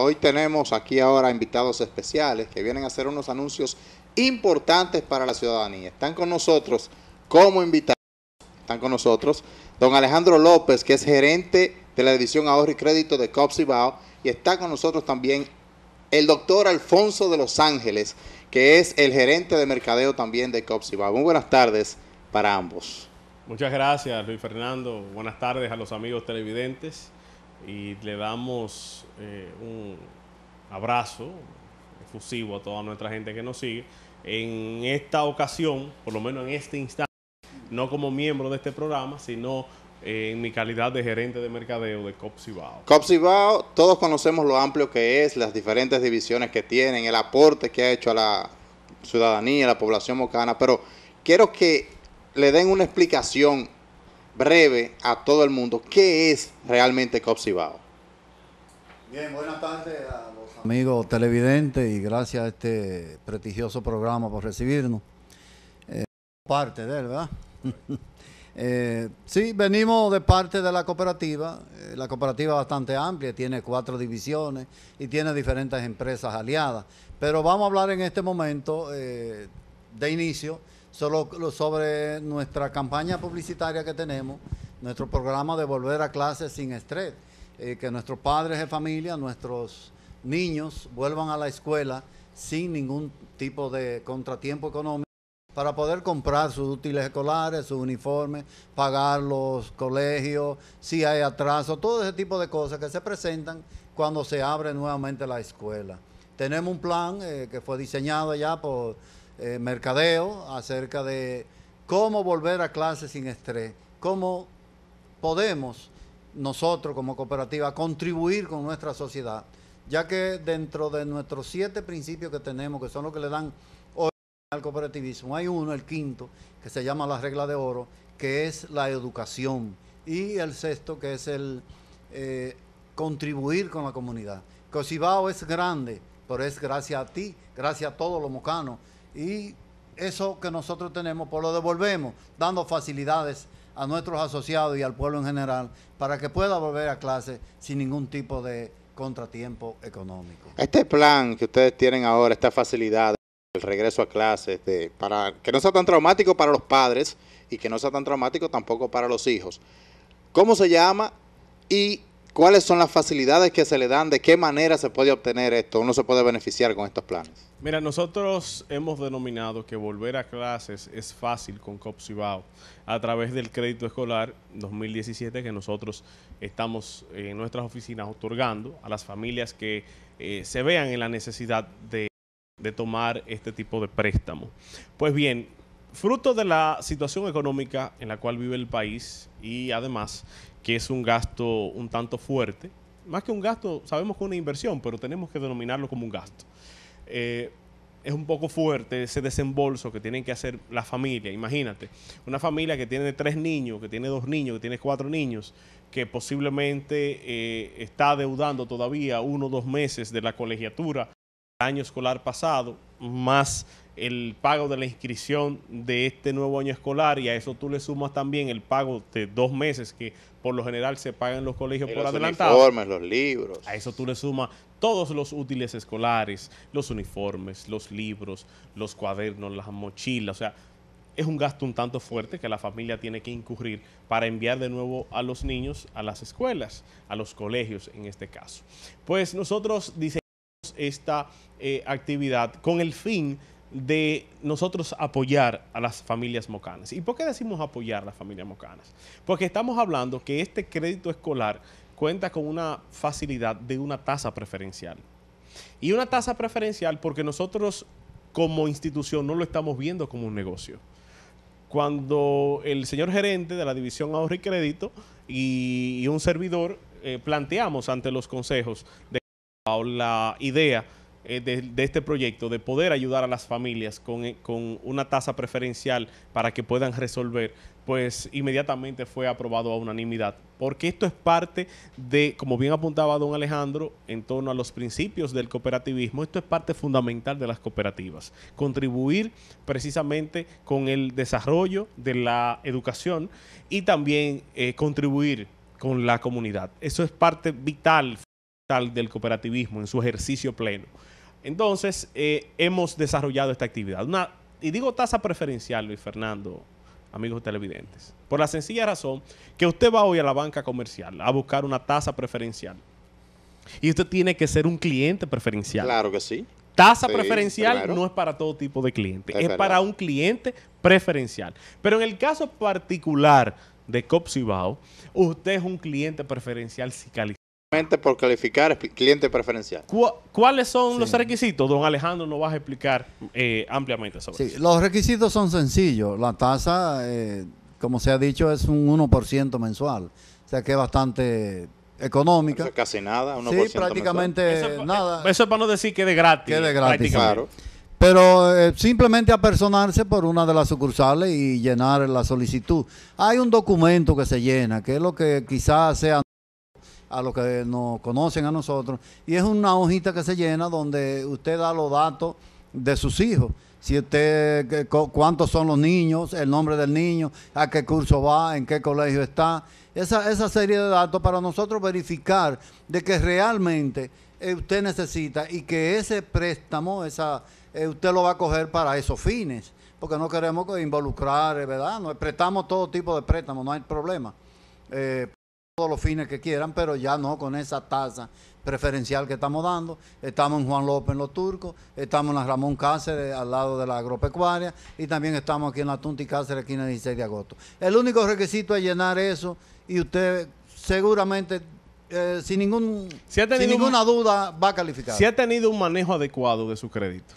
Hoy tenemos aquí ahora invitados especiales que vienen a hacer unos anuncios importantes para la ciudadanía. Están con nosotros como invitados, están con nosotros don Alejandro López, que es gerente de la división ahorro y crédito de COPS y está con nosotros también el doctor Alfonso de Los Ángeles, que es el gerente de mercadeo también de COPS Muy buenas tardes para ambos. Muchas gracias, Luis Fernando. Buenas tardes a los amigos televidentes y le damos eh, un abrazo efusivo a toda nuestra gente que nos sigue. En esta ocasión, por lo menos en este instante, no como miembro de este programa, sino eh, en mi calidad de gerente de mercadeo de Copsibao. Copsibao, todos conocemos lo amplio que es, las diferentes divisiones que tienen, el aporte que ha hecho a la ciudadanía, a la población mocana, pero quiero que le den una explicación breve a todo el mundo qué es realmente Copsibao. Bien, buenas tardes a los amigos televidentes y gracias a este prestigioso programa por recibirnos. Eh, parte de él, ¿verdad? Eh, sí, venimos de parte de la cooperativa. Eh, la cooperativa es bastante amplia, tiene cuatro divisiones y tiene diferentes empresas aliadas. Pero vamos a hablar en este momento de inicio solo sobre nuestra campaña publicitaria que tenemos, nuestro programa de volver a clases sin estrés, eh, que nuestros padres de familia, nuestros niños vuelvan a la escuela sin ningún tipo de contratiempo económico para poder comprar sus útiles escolares, sus uniformes, pagar los colegios, si hay atraso, todo ese tipo de cosas que se presentan cuando se abre nuevamente la escuela. Tenemos un plan eh, que fue diseñado ya por eh, mercadeo acerca de cómo volver a clases sin estrés, cómo podemos nosotros como cooperativa contribuir con nuestra sociedad, ya que dentro de nuestros siete principios que tenemos, que son los que le dan hoy al cooperativismo, hay uno, el quinto, que se llama la regla de oro, que es la educación, y el sexto, que es el eh, contribuir con la comunidad. Cosibao es grande, pero es gracias a ti, gracias a todos los mocanos y eso que nosotros tenemos, pues lo devolvemos, dando facilidades a nuestros asociados y al pueblo en general para que pueda volver a clase sin ningún tipo de contratiempo económico. Este plan que ustedes tienen ahora, esta facilidad el regreso a clases, de, este, para que no sea tan traumático para los padres y que no sea tan traumático tampoco para los hijos. ¿Cómo se llama y ¿Cuáles son las facilidades que se le dan? ¿De qué manera se puede obtener esto? ¿Uno se puede beneficiar con estos planes? Mira, nosotros hemos denominado que volver a clases es fácil con COPSIBAO a través del crédito escolar 2017 que nosotros estamos en nuestras oficinas otorgando a las familias que eh, se vean en la necesidad de, de tomar este tipo de préstamo. Pues bien, fruto de la situación económica en la cual vive el país y además que es un gasto un tanto fuerte, más que un gasto, sabemos que es una inversión, pero tenemos que denominarlo como un gasto. Eh, es un poco fuerte ese desembolso que tienen que hacer la familia. Imagínate, una familia que tiene tres niños, que tiene dos niños, que tiene cuatro niños, que posiblemente eh, está deudando todavía uno o dos meses de la colegiatura del año escolar pasado, más el pago de la inscripción de este nuevo año escolar y a eso tú le sumas también el pago de dos meses que por lo general se pagan los colegios por adelantado. Los uniformes, los libros. A eso tú le sumas todos los útiles escolares, los uniformes, los libros, los cuadernos, las mochilas, o sea, es un gasto un tanto fuerte que la familia tiene que incurrir para enviar de nuevo a los niños a las escuelas, a los colegios en este caso. Pues nosotros diseñamos esta eh, actividad con el fin de nosotros apoyar a las familias mocanas. ¿Y por qué decimos apoyar a las familias mocanas? Porque estamos hablando que este crédito escolar cuenta con una facilidad de una tasa preferencial. Y una tasa preferencial porque nosotros como institución no lo estamos viendo como un negocio. Cuando el señor gerente de la división ahorro y crédito y, un servidor eh, planteamos ante los consejos de la idea eh, de, este proyecto, de poder ayudar a las familias eh, con, una tasa preferencial para que puedan resolver, pues inmediatamente fue aprobado a unanimidad. Porque esto es parte de, como bien apuntaba don Alejandro, en torno a los principios del cooperativismo, esto es parte fundamental de las cooperativas. Contribuir precisamente con el desarrollo de la educación y también eh, contribuir con la comunidad. Eso es parte vital del cooperativismo en su ejercicio pleno. Entonces, eh, hemos desarrollado esta actividad. y digo tasa preferencial, Luis Fernando, amigos televidentes, por la sencilla razón que usted va hoy a la banca comercial a buscar una tasa preferencial. Y usted tiene que ser un cliente preferencial. Claro que sí. Tasa preferencial no es para todo tipo de cliente, es, para un cliente preferencial. Pero en el caso particular de Bao, usted es un cliente preferencial si, por calificar cliente preferencial. ¿Cuáles son los requisitos? Don Alejandro nos va a explicar eh, ampliamente sobre eso. Los requisitos son sencillos. La tasa, eh, como se ha dicho, es un 1% mensual. O sea que es bastante económica. casi nada, 1% Sí, prácticamente nada. Eh, eso es para no decir que de gratis. Que de gratis. Claro. Pero simplemente apersonarse por una de las sucursales y llenar la solicitud. Hay un documento que se llena, que es lo que quizás sea a los que nos conocen a nosotros, y es una hojita que se llena donde usted da los datos de sus hijos. Si usted, cuántos son los niños, el nombre del niño, a qué curso va, en qué colegio está. Esa, esa serie de datos para nosotros verificar de que realmente eh, usted necesita y que ese préstamo, esa, eh, usted lo va a coger para esos fines, porque no queremos involucrar, eh, ¿verdad? prestamos todo tipo de préstamos, no hay problema todos los fines que quieran, pero ya no con esa tasa preferencial que estamos dando. Estamos en Juan López en los Turcos, estamos en la Ramón Cáceres al lado de la agropecuaria y también estamos aquí en la Tunti Cáceres, aquí en el 16 de agosto. El único requisito es llenar eso y usted seguramente eh, sin, ningún, ninguna duda va a calificar. Si ha tenido un manejo adecuado de su crédito.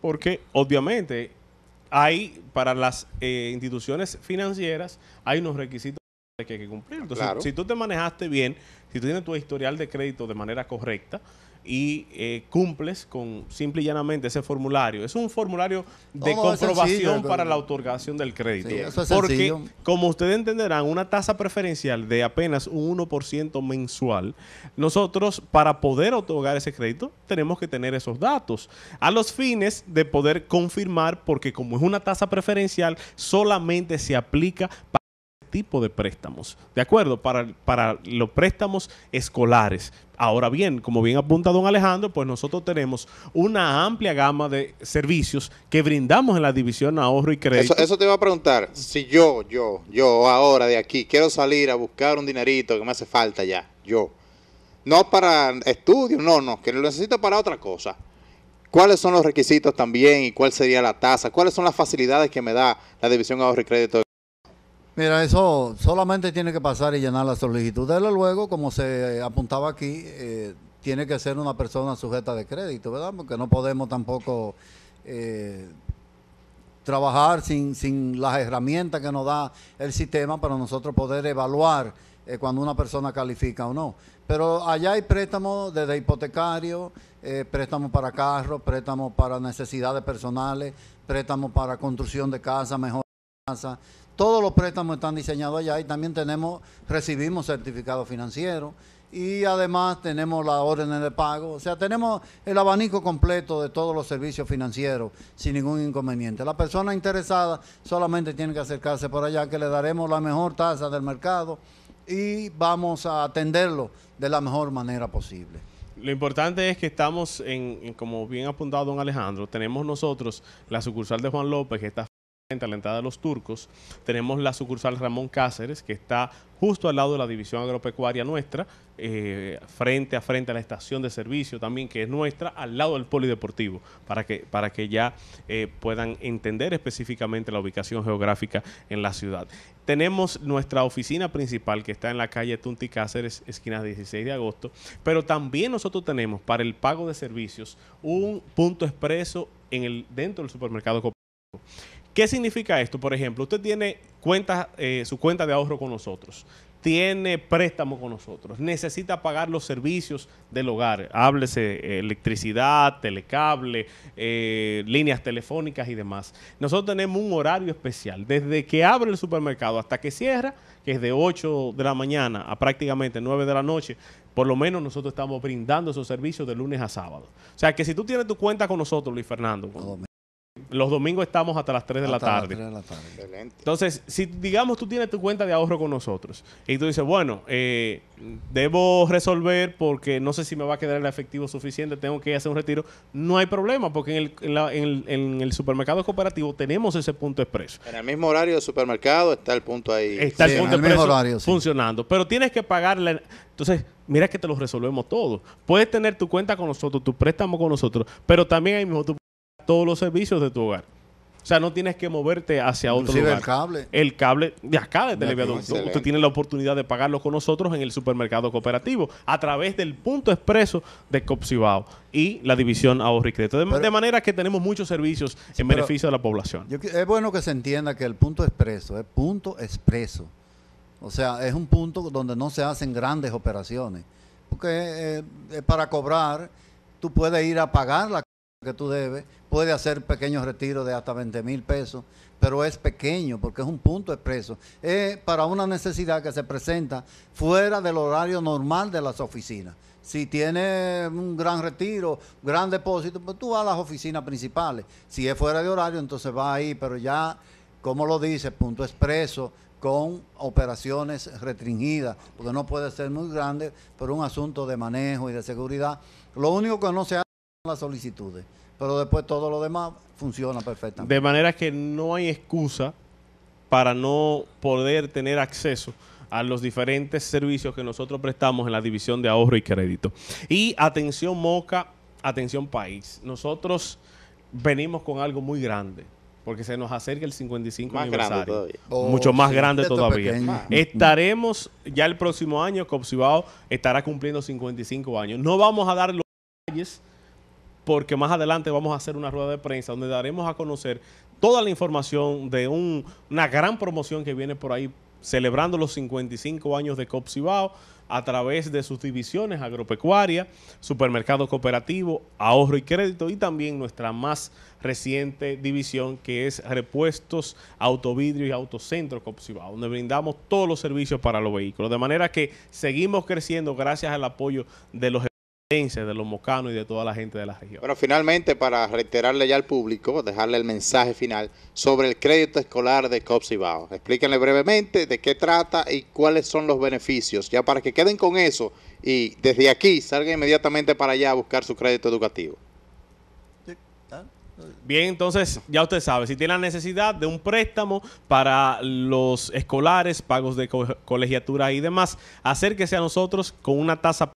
Porque obviamente hay para las eh, instituciones financieras hay unos requisitos que hay que cumplir. Entonces, si tú te manejaste bien, si tú tienes tu historial de crédito de manera correcta y eh, cumples con simple y llanamente ese formulario, es un formulario de comprobación para la otorgación del crédito. Porque, como ustedes entenderán, una tasa preferencial de apenas un 1% mensual, nosotros para poder otorgar ese crédito tenemos que tener esos datos a los fines de poder confirmar, porque como es una tasa preferencial, solamente se aplica para tipo de préstamos, ¿de acuerdo? Para, para los préstamos escolares. Ahora bien, como bien apunta don Alejandro, pues nosotros tenemos una amplia gama de servicios que brindamos en la división ahorro y crédito. Eso, eso te iba a preguntar, si yo, yo, yo ahora de aquí quiero salir a buscar un dinerito que me hace falta ya, yo, no para estudios, no, no, que lo necesito para otra cosa. ¿Cuáles son los requisitos también y cuál sería la tasa? ¿Cuáles son las facilidades que me da la división ahorro y crédito? Mira, eso solamente tiene que pasar y llenar la solicitud. Desde luego, como se apuntaba aquí, eh, tiene que ser una persona sujeta de crédito, ¿verdad? Porque no podemos tampoco eh, trabajar sin, sin las herramientas que nos da el sistema para nosotros poder evaluar eh, cuando una persona califica o no. Pero allá hay préstamos desde hipotecario, préstamos para carros, préstamos para necesidades personales, préstamos para construcción de casa, mejor casa. Todos los préstamos están diseñados allá y también tenemos, recibimos certificado financiero y además tenemos las órdenes de pago. O sea, tenemos el abanico completo de todos los servicios financieros sin ningún inconveniente. La persona interesada solamente tiene que acercarse por allá que le daremos la mejor tasa del mercado y vamos a atenderlo de la mejor manera posible. Lo importante es que estamos en, como bien apuntado don Alejandro, tenemos nosotros la sucursal de Juan López que está a la entrada de los turcos. Tenemos la sucursal Ramón Cáceres, que está justo al lado de la división agropecuaria nuestra, eh, frente a frente a la estación de servicio también, que es nuestra, al lado del polideportivo, para que, para que ya eh, puedan entender específicamente la ubicación geográfica en la ciudad. Tenemos nuestra oficina principal, que está en la calle Tunti Cáceres, esquina 16 de agosto, pero también nosotros tenemos para el pago de servicios un punto expreso en el, dentro del supermercado cooperativo. ¿Qué significa esto? Por ejemplo, usted tiene cuenta, eh, su cuenta de ahorro con nosotros, tiene préstamo con nosotros, necesita pagar los servicios del hogar, háblese electricidad, telecable, eh, líneas telefónicas y demás. Nosotros tenemos un horario especial, desde que abre el supermercado hasta que cierra, que es de 8 de la mañana a prácticamente 9 de la noche, por lo menos nosotros estamos brindando esos servicios de lunes a sábado. O sea que si tú tienes tu cuenta con nosotros, Luis Fernando, con, los domingos estamos hasta las 3 de, la, tarde. Entonces, si digamos tú tienes tu cuenta de ahorro con nosotros y tú dices, bueno, eh, debo resolver porque no sé si me va a quedar el efectivo suficiente, tengo que hacer un retiro, no hay problema porque en el, supermercado cooperativo tenemos ese punto expreso. En el mismo horario del supermercado está el punto ahí. Está el punto expreso funcionando, pero tienes que pagarle. Entonces, mira que te lo resolvemos todo. Puedes tener tu cuenta con nosotros, tu préstamo con nosotros, pero también ahí mismo tú todos los servicios de tu hogar. O sea, no tienes que moverte hacia otro lugar. el cable. El cable de acá de Televiaducto. tú tienes la oportunidad de pagarlo con nosotros en el supermercado cooperativo a través del punto expreso de Copsibao y la división ahorro y crédito. De, manera que tenemos muchos servicios en beneficio de la población. es bueno que se entienda que el punto expreso es punto expreso. O sea, es un punto donde no se hacen grandes operaciones. Porque eh, eh, para cobrar, tú puedes ir a pagar la, que tú debes, puede hacer pequeños retiros de hasta 20 mil pesos, pero es pequeño porque es un punto expreso. Es para una necesidad que se presenta fuera del horario normal de las oficinas. Si tiene un gran retiro, gran depósito, pues tú vas a las oficinas principales. Si es fuera de horario, entonces va ahí, pero ya, como lo dice, punto expreso, con operaciones restringidas, porque no puede ser muy grande, por un asunto de manejo y de seguridad. Lo único que no se hace las solicitudes. Pero después todo lo demás funciona perfectamente. De manera que no hay excusa para no poder tener acceso a los diferentes servicios que nosotros prestamos en la división de ahorro y crédito. Y atención Moca, atención país. Nosotros venimos con algo muy grande porque se nos acerca el 55 aniversario. Oh, Mucho más grande todavía. Estaremos ya el próximo año, Copsibao estará cumpliendo 55 años. No vamos a dar los detalles porque más adelante vamos a hacer una rueda de prensa donde daremos a conocer toda la información de una gran promoción que viene por ahí celebrando los 55 años de Copsibao a través de sus divisiones agropecuaria, supermercado cooperativo, ahorro y crédito y también nuestra más reciente división que es repuestos, autovidrio y autocentro Copsibao, donde brindamos todos los servicios para los vehículos. De manera que seguimos creciendo gracias al apoyo de los de los mocanos y de toda la gente de la región. Pero finalmente, para reiterarle ya al público, dejarle el mensaje final sobre el crédito escolar de COPS y Copsibao. Explíquenle brevemente de qué trata y cuáles son los beneficios, ya para que queden con eso y desde aquí salgan inmediatamente para allá a buscar su crédito educativo. Bien, entonces ya usted sabe, si tiene la necesidad de un préstamo para los escolares, pagos de colegiatura y demás, acérquese a nosotros con una tasa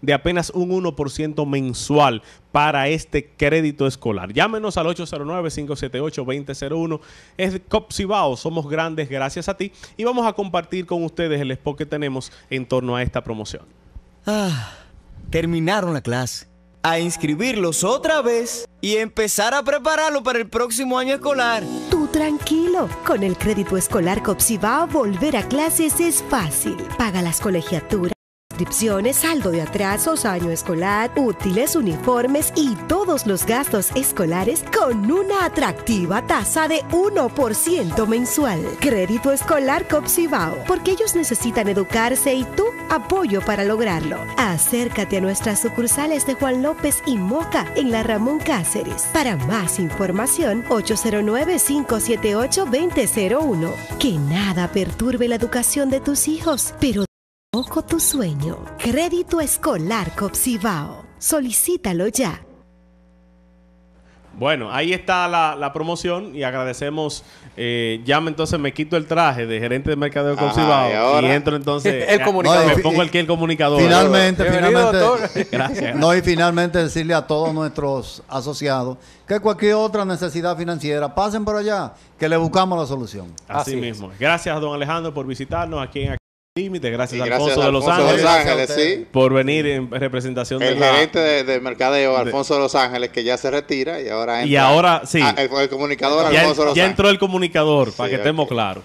de apenas un 1% mensual para este crédito escolar. Llámenos al 809-578-2001. Es Copsibao, somos grandes gracias a ti y vamos a compartir con ustedes el spot que tenemos en torno a esta promoción. Ah, terminaron la clase. A inscribirlos otra vez y empezar a prepararlo para el próximo año escolar. Tú tranquilo. Con el crédito escolar Copsibao, volver a clases es fácil. Paga las colegiaturas Suscripciones, saldo de atrasos, año escolar, útiles, uniformes y todos los gastos escolares con una atractiva tasa de 1% mensual. Crédito escolar Copsibao, porque ellos necesitan educarse y tú apoyo para lograrlo. Acércate a nuestras sucursales de Juan López y Moca en la Ramón Cáceres. Para más información, 809-578-2001. Que nada perturbe la educación de tus hijos, pero Ojo tu sueño. Crédito escolar Copsibao. Solicítalo ya. Bueno, ahí está la, promoción y agradecemos. Eh, entonces me quito el traje de gerente de mercadeo Copsivao y, entro entonces. el comunicador. No, me pongo aquí el comunicador. Finalmente, finalmente. gracias. y finalmente decirle a todos nuestros asociados que cualquier otra necesidad financiera, pasen por allá, que le buscamos la solución. Así, Así mismo. Gracias, don Alejandro, por visitarnos aquí en gracias, Alfonso de Los Ángeles, por venir en representación del gerente de, mercadeo Alfonso de Los Ángeles que ya se retira y ahora y ahora sí el, comunicador ya, entró el comunicador para que estemos claros